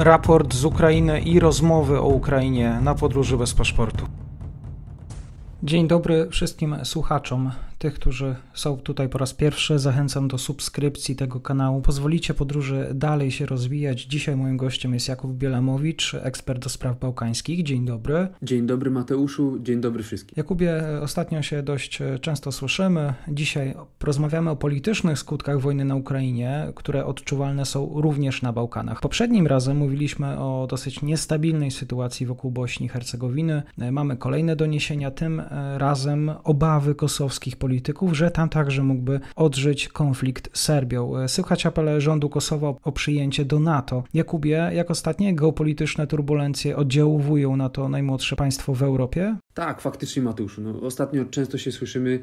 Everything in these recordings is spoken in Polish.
raport z Ukrainy i rozmowy o Ukrainie na podróży bez paszportu. Dzień dobry wszystkim słuchaczom. Tych, którzy są tutaj po raz pierwszy, zachęcam do subskrypcji tego kanału. Pozwolicie podróży dalej się rozwijać. Dzisiaj moim gościem jest Jakub Bielamowicz, ekspert do spraw bałkańskich. Dzień dobry. Dzień dobry Mateuszu, dzień dobry wszystkim. Jakubie, ostatnio się dość e, często słyszymy. Dzisiaj rozmawiamy o politycznych skutkach wojny na Ukrainie, które odczuwalne są również na Bałkanach. Poprzednim razem mówiliśmy o dosyć niestabilnej sytuacji wokół Bośni i Hercegowiny. E, mamy kolejne doniesienia, tym e, razem obawy kosowskich polityków polityków, że tam także mógłby odżyć konflikt z Serbią. E, słychać apele rządu Kosowa o przyjęcie do NATO. Jakubie, jak ostatnie geopolityczne turbulencje oddziałują na to najmłodsze państwo w Europie? Tak, faktycznie Mateuszu. No, ostatnio często się słyszymy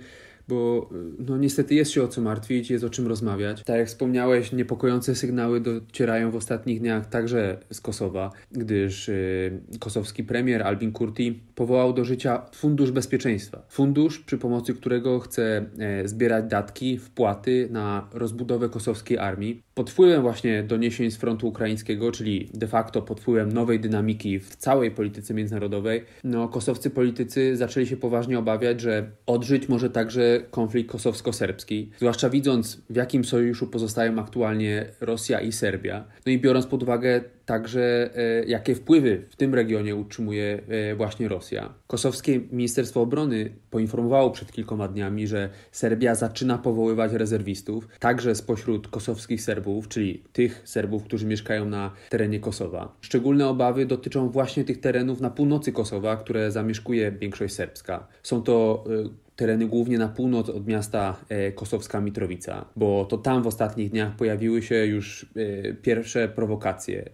bo y, no, niestety jest się o co martwić, jest o czym rozmawiać. Tak jak wspomniałeś, niepokojące sygnały docierają w ostatnich dniach także z Kosowa, gdyż yy, kosowski premier Albin Kurti powołał do życia Fundusz Bezpieczeństwa. Fundusz, przy pomocy którego chce e, zbierać datki, wpłaty na rozbudowę kosowskiej armii pod wpływem właśnie doniesień z frontu ukraińskiego, czyli de facto pod wpływem nowej dynamiki w całej polityce międzynarodowej, no, kosowcy politycy zaczęli się poważnie obawiać, że odżyć może także konflikt kosowsko-serbski, zwłaszcza widząc w jakim sojuszu pozostają aktualnie Rosja i Serbia. No i biorąc pod uwagę także e, jakie wpływy w tym regionie utrzymuje e, właśnie Rosja. Kosowskie Ministerstwo Obrony poinformowało przed kilkoma dniami, że Serbia zaczyna powoływać rezerwistów, także spośród kosowskich Serbów, czyli tych Serbów, którzy mieszkają na terenie Kosowa. Szczególne obawy dotyczą właśnie tych terenów na północy Kosowa, które zamieszkuje większość serbska. Są to e, tereny głównie na północ od miasta e, Kosowska Mitrowica, bo to tam w ostatnich dniach pojawiły się już e, pierwsze prowokacje.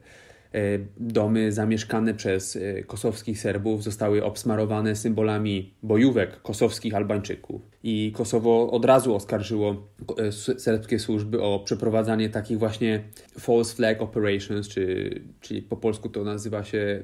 E, domy zamieszkane przez e, kosowskich Serbów zostały obsmarowane symbolami bojówek kosowskich Albańczyków. I Kosowo od razu oskarżyło e, serbskie służby o przeprowadzanie takich właśnie false flag operations, czy, czyli po polsku to nazywa się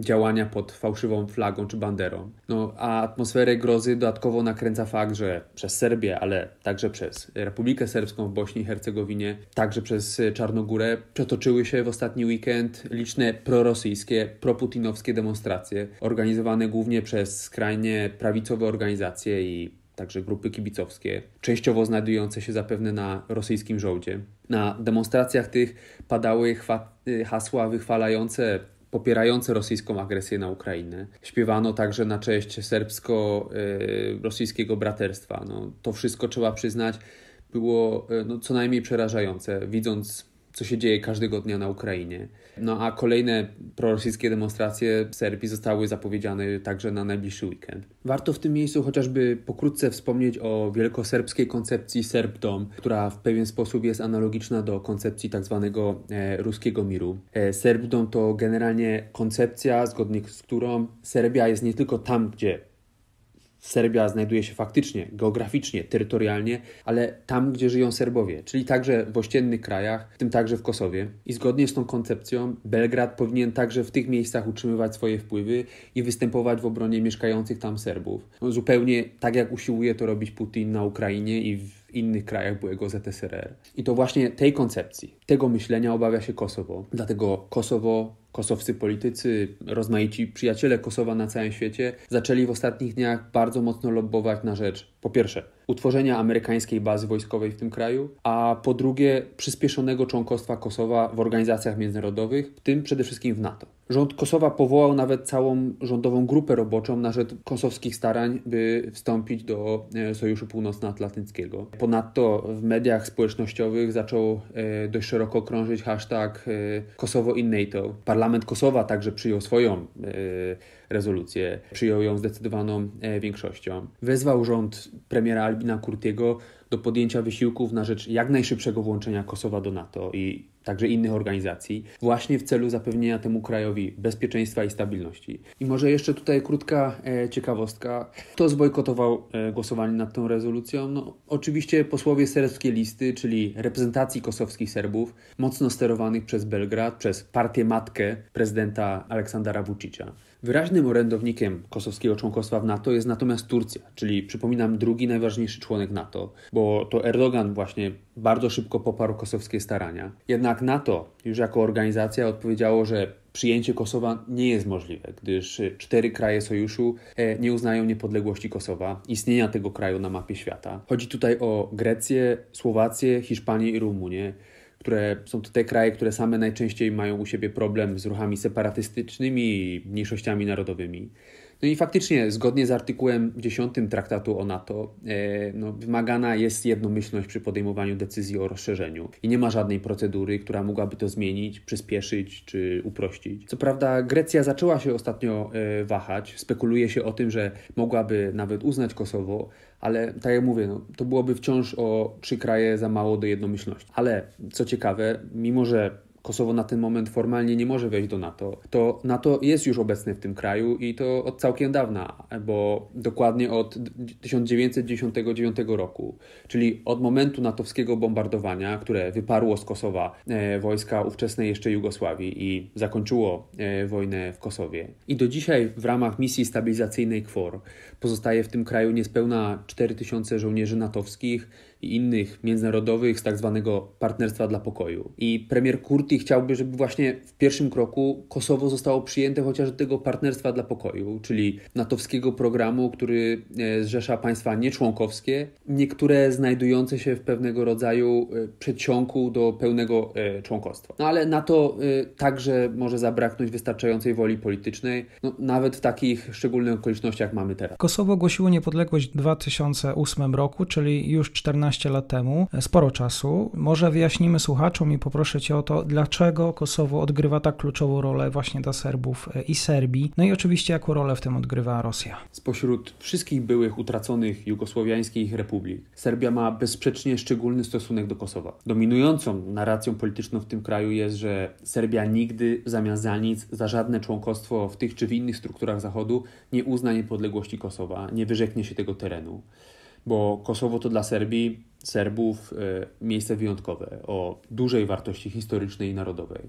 działania pod fałszywą flagą czy banderą. No, a atmosferę grozy dodatkowo nakręca fakt, że przez Serbię, ale także przez Republikę Serbską w Bośni i Hercegowinie, także przez Czarnogórę przetoczyły się w ostatni weekend weekend liczne prorosyjskie, proputinowskie demonstracje, organizowane głównie przez skrajnie prawicowe organizacje i także grupy kibicowskie, częściowo znajdujące się zapewne na rosyjskim żołdzie. Na demonstracjach tych padały hasła wychwalające popierające rosyjską agresję na Ukrainę. Śpiewano także na cześć serbsko-rosyjskiego e, braterstwa. No, to wszystko trzeba przyznać było e, no, co najmniej przerażające, widząc co się dzieje każdego dnia na Ukrainie. No a kolejne prorosyjskie demonstracje w Serbii zostały zapowiedziane także na najbliższy weekend. Warto w tym miejscu chociażby pokrótce wspomnieć o wielkoserbskiej koncepcji Serbdom, która w pewien sposób jest analogiczna do koncepcji tzw. Tak e, ruskiego miru. E, Serbdom to generalnie koncepcja, zgodnie z którą Serbia jest nie tylko tam, gdzie Serbia znajduje się faktycznie, geograficznie, terytorialnie, ale tam, gdzie żyją Serbowie, czyli także w ościennych krajach, w tym także w Kosowie. I zgodnie z tą koncepcją, Belgrad powinien także w tych miejscach utrzymywać swoje wpływy i występować w obronie mieszkających tam Serbów. No, zupełnie tak, jak usiłuje to robić Putin na Ukrainie i w innych krajach byłego ZSRR. I to właśnie tej koncepcji, tego myślenia obawia się Kosowo. Dlatego Kosowo kosowscy politycy, rozmaici przyjaciele Kosowa na całym świecie zaczęli w ostatnich dniach bardzo mocno lobbować na rzecz, po pierwsze, utworzenia amerykańskiej bazy wojskowej w tym kraju, a po drugie, przyspieszonego członkostwa Kosowa w organizacjach międzynarodowych, w tym przede wszystkim w NATO. Rząd Kosowa powołał nawet całą rządową grupę roboczą na rzecz kosowskich starań, by wstąpić do e, Sojuszu Północnoatlantyckiego. Ponadto w mediach społecznościowych zaczął e, dość szeroko krążyć hashtag y, Kosowo in NATO. Parlament Kosowa także przyjął swoją y, rezolucję, przyjął ją zdecydowaną e, większością. Wezwał rząd premiera Albina Kurtiego do podjęcia wysiłków na rzecz jak najszybszego włączenia Kosowa do NATO i także innych organizacji, właśnie w celu zapewnienia temu krajowi bezpieczeństwa i stabilności. I może jeszcze tutaj krótka e, ciekawostka. Kto zbojkotował e, głosowanie nad tą rezolucją? No, oczywiście posłowie serbskiej listy, czyli reprezentacji kosowskich Serbów, mocno sterowanych przez Belgrad, przez partię matkę prezydenta Aleksandra Vucicia. Wyraźnym orędownikiem kosowskiego członkostwa w NATO jest natomiast Turcja, czyli przypominam drugi najważniejszy członek NATO, bo to Erdogan właśnie bardzo szybko poparł kosowskie starania. Jednak jednak NATO już jako organizacja odpowiedziało, że przyjęcie Kosowa nie jest możliwe, gdyż e, cztery kraje sojuszu e, nie uznają niepodległości Kosowa, istnienia tego kraju na mapie świata. Chodzi tutaj o Grecję, Słowację, Hiszpanię i Rumunię które są to te kraje, które same najczęściej mają u siebie problem z ruchami separatystycznymi i mniejszościami narodowymi. No i faktycznie, zgodnie z artykułem 10 Traktatu o NATO, e, no, wymagana jest jednomyślność przy podejmowaniu decyzji o rozszerzeniu i nie ma żadnej procedury, która mogłaby to zmienić, przyspieszyć czy uprościć. Co prawda, Grecja zaczęła się ostatnio e, wahać, spekuluje się o tym, że mogłaby nawet uznać Kosowo, ale tak jak mówię, no, to byłoby wciąż o trzy kraje za mało do jednomyślności. Ale co ciekawe, mimo że Kosowo na ten moment formalnie nie może wejść do NATO, to NATO jest już obecne w tym kraju i to od całkiem dawna, bo dokładnie od 1999 roku, czyli od momentu natowskiego bombardowania, które wyparło z Kosowa e, wojska ówczesnej jeszcze Jugosławii i zakończyło e, wojnę w Kosowie. I do dzisiaj w ramach misji stabilizacyjnej KFOR pozostaje w tym kraju niespełna 4000 żołnierzy natowskich, i innych międzynarodowych z tak zwanego Partnerstwa dla Pokoju. I premier Kurti chciałby, żeby właśnie w pierwszym kroku Kosowo zostało przyjęte chociaż do tego Partnerstwa dla Pokoju, czyli natowskiego programu, który e, zrzesza państwa nieczłonkowskie, niektóre znajdujące się w pewnego rodzaju e, przedsionku do pełnego e, członkostwa. No ale na to także może zabraknąć wystarczającej woli politycznej, no, nawet w takich szczególnych okolicznościach mamy teraz. Kosowo ogłosiło niepodległość w 2008 roku, czyli już 14 12 lat temu, e, sporo czasu. Może wyjaśnimy słuchaczom i poproszę Cię o to, dlaczego Kosowo odgrywa tak kluczową rolę właśnie dla Serbów e, i Serbii, no i oczywiście jaką rolę w tym odgrywa Rosja. Spośród wszystkich byłych utraconych jugosłowiańskich republik, Serbia ma bezsprzecznie szczególny stosunek do Kosowa. Dominującą narracją polityczną w tym kraju jest, że Serbia nigdy w zamian za nic, za żadne członkostwo w tych czy w innych strukturach Zachodu nie uzna niepodległości Kosowa, nie wyrzeknie się tego terenu bo Kosowo to dla Serbii, Serbów e, miejsce wyjątkowe o dużej wartości historycznej i narodowej.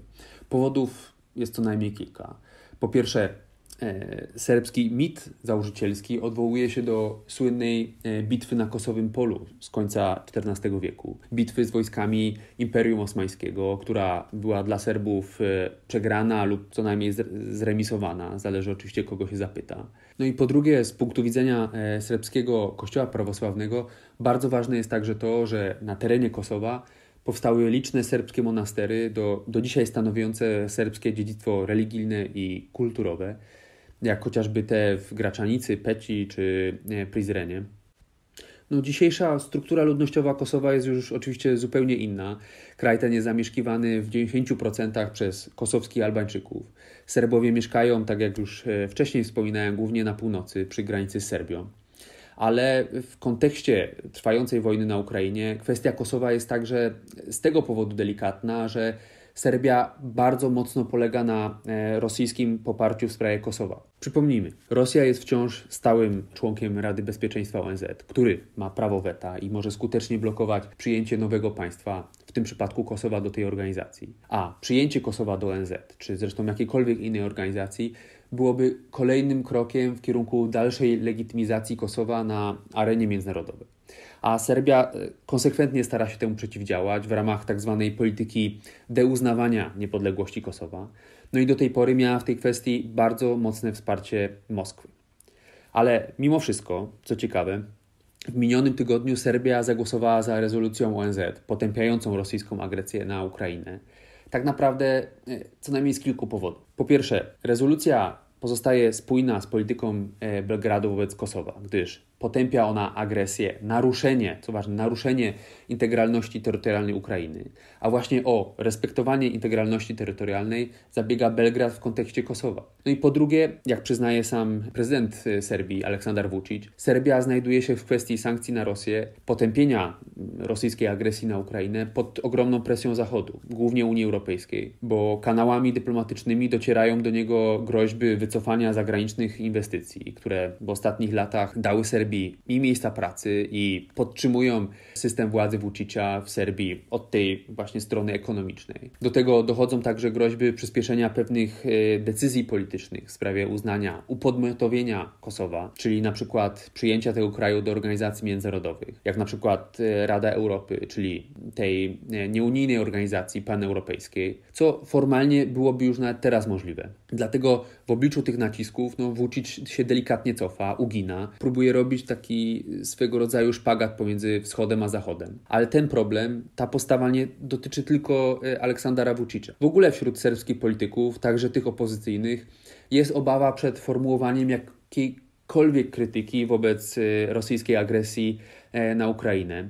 Powodów jest co najmniej kilka. Po pierwsze, E, serbski mit założycielski odwołuje się do słynnej e, bitwy na Kosowym Polu z końca XIV wieku. Bitwy z wojskami Imperium Osmańskiego, która była dla Serbów e, przegrana lub co najmniej zremisowana, zależy oczywiście kogo się zapyta. No i po drugie, z punktu widzenia serbskiego kościoła prawosławnego, bardzo ważne jest także to, że na terenie Kosowa powstały liczne serbskie monastery, do, do dzisiaj stanowiące serbskie dziedzictwo religijne i kulturowe jak chociażby te w Graczanicy, Peci czy e, Prizrenie. No, dzisiejsza struktura ludnościowa Kosowa jest już oczywiście zupełnie inna. Kraj ten jest zamieszkiwany w 90% przez kosowskich Albańczyków. Serbowie mieszkają, tak jak już e, wcześniej wspominałem, głównie na północy, przy granicy z Serbią. Ale w kontekście trwającej wojny na Ukrainie kwestia Kosowa jest także z tego powodu delikatna, że Serbia bardzo mocno polega na e, rosyjskim poparciu w sprawie Kosowa. Przypomnijmy, Rosja jest wciąż stałym członkiem Rady Bezpieczeństwa ONZ, który ma prawo weta i może skutecznie blokować przyjęcie nowego państwa, w tym przypadku Kosowa do tej organizacji. A przyjęcie Kosowa do ONZ, czy zresztą jakiejkolwiek innej organizacji, byłoby kolejnym krokiem w kierunku dalszej legitymizacji Kosowa na arenie międzynarodowej. A Serbia e, konsekwentnie stara się temu przeciwdziałać w ramach tzw. Tak polityki deuznawania niepodległości Kosowa. No i do tej pory miała w tej kwestii bardzo mocne wsparcie Moskwy. Ale mimo wszystko, co ciekawe, w minionym tygodniu Serbia zagłosowała za rezolucją ONZ potępiającą rosyjską agresję na Ukrainę. Tak naprawdę e, co najmniej z kilku powodów. Po pierwsze, rezolucja pozostaje spójna z polityką e, Belgradu wobec Kosowa, gdyż Potępia ona agresję, naruszenie, co ważne, naruszenie integralności terytorialnej Ukrainy. A właśnie o respektowanie integralności terytorialnej zabiega Belgrad w kontekście Kosowa. No i po drugie, jak przyznaje sam prezydent y, Serbii Aleksander Vucic, Serbia znajduje się w kwestii sankcji na Rosję, potępienia mm, rosyjskiej agresji na Ukrainę pod ogromną presją Zachodu, głównie Unii Europejskiej, bo kanałami dyplomatycznymi docierają do niego groźby wycofania zagranicznych inwestycji, które w ostatnich latach dały Serbii Serbii i miejsca pracy i podtrzymują system władzy Vučića w Serbii od tej właśnie strony ekonomicznej. Do tego dochodzą także groźby przyspieszenia pewnych e, decyzji politycznych w sprawie uznania, upodmiotowienia Kosowa, czyli na przykład przyjęcia tego kraju do organizacji międzynarodowych, jak na przykład e, Rada Europy, czyli tej e, nieunijnej organizacji paneuropejskiej, co formalnie byłoby już nawet teraz możliwe. Dlatego w obliczu tych nacisków no, Włócić się delikatnie cofa, ugina, próbuje robić taki swego rodzaju szpagat pomiędzy wschodem a zachodem. Ale ten problem, ta postawa nie dotyczy tylko e, Aleksandra Vucicza. W ogóle wśród serbskich polityków, także tych opozycyjnych, jest obawa przed formułowaniem jakiejkolwiek krytyki wobec e, rosyjskiej agresji e, na Ukrainę.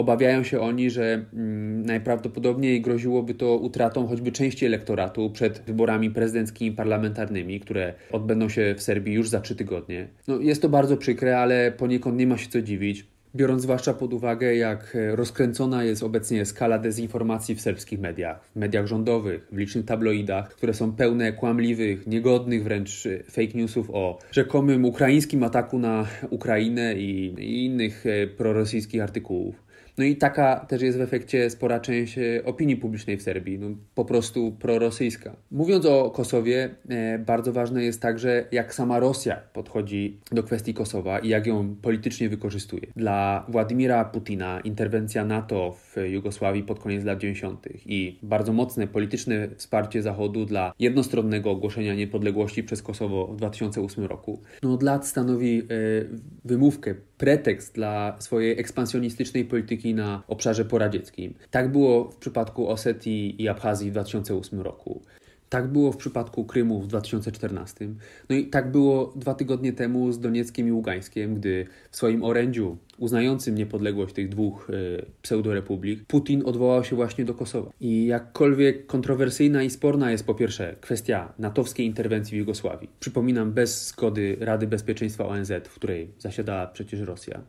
Obawiają się oni, że mm, najprawdopodobniej groziłoby to utratą choćby części elektoratu przed wyborami prezydenckimi i parlamentarnymi, które odbędą się w Serbii już za trzy tygodnie. No, jest to bardzo przykre, ale poniekąd nie ma się co dziwić. Biorąc zwłaszcza pod uwagę, jak e, rozkręcona jest obecnie skala dezinformacji w serbskich mediach, w mediach rządowych, w licznych tabloidach, które są pełne kłamliwych, niegodnych wręcz e, fake newsów o rzekomym ukraińskim ataku na Ukrainę i innych e, prorosyjskich artykułów. No i taka też jest w efekcie spora część e, opinii publicznej w Serbii, no po prostu prorosyjska. Mówiąc o Kosowie, e, bardzo ważne jest także, jak sama Rosja podchodzi do kwestii Kosowa i jak ją politycznie wykorzystuje. Dla Władimira Putina interwencja NATO w Jugosławii pod koniec lat 90. i bardzo mocne polityczne wsparcie Zachodu dla jednostronnego ogłoszenia niepodległości przez Kosowo w 2008 roku, no od lat stanowi e, wymówkę, pretekst dla swojej ekspansjonistycznej polityki polityki na obszarze poradzieckim. Tak było w przypadku Osetii i Abchazji w 2008 roku. Tak było w przypadku Krymu w 2014. No i tak było dwa tygodnie temu z Donieckiem i Ługańskiem, gdy w swoim orędziu uznającym niepodległość tych dwóch y, pseudorepublik, Putin odwołał się właśnie do Kosowa. I jakkolwiek kontrowersyjna i sporna jest po pierwsze kwestia natowskiej interwencji w Jugosławii, przypominam bez zgody Rady Bezpieczeństwa ONZ, w której zasiadała przecież Rosja,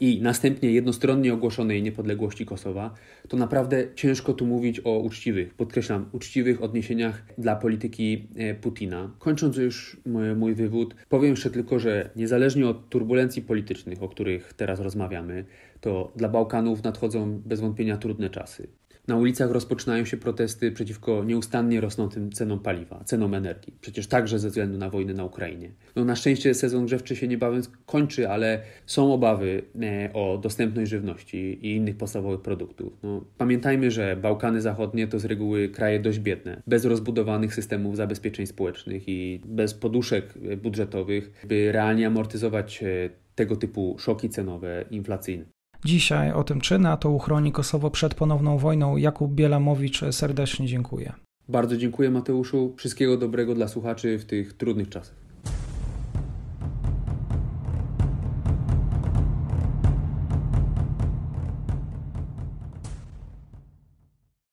i następnie jednostronnie ogłoszonej niepodległości Kosowa, to naprawdę ciężko tu mówić o uczciwych, podkreślam, uczciwych odniesieniach dla polityki e, Putina. Kończąc już mój wywód, powiem jeszcze tylko, że niezależnie od turbulencji politycznych, o których teraz rozmawiamy, to dla Bałkanów nadchodzą bez wątpienia trudne czasy. Na ulicach rozpoczynają się protesty przeciwko nieustannie rosnącym cenom paliwa, cenom energii, przecież także ze względu na wojnę na Ukrainie. No, na szczęście sezon grzewczy się niebawem kończy, ale są obawy e, o dostępność żywności i innych podstawowych produktów. No, pamiętajmy, że Bałkany Zachodnie to z reguły kraje dość biedne, bez rozbudowanych systemów zabezpieczeń społecznych i bez poduszek budżetowych, by realnie amortyzować e, tego typu szoki cenowe, inflacyjne. Dzisiaj o tym, czy NATO uchroni Kosowo przed ponowną wojną, Jakub Bielamowicz serdecznie dziękuję. Bardzo dziękuję Mateuszu. Wszystkiego dobrego dla słuchaczy w tych trudnych czasach.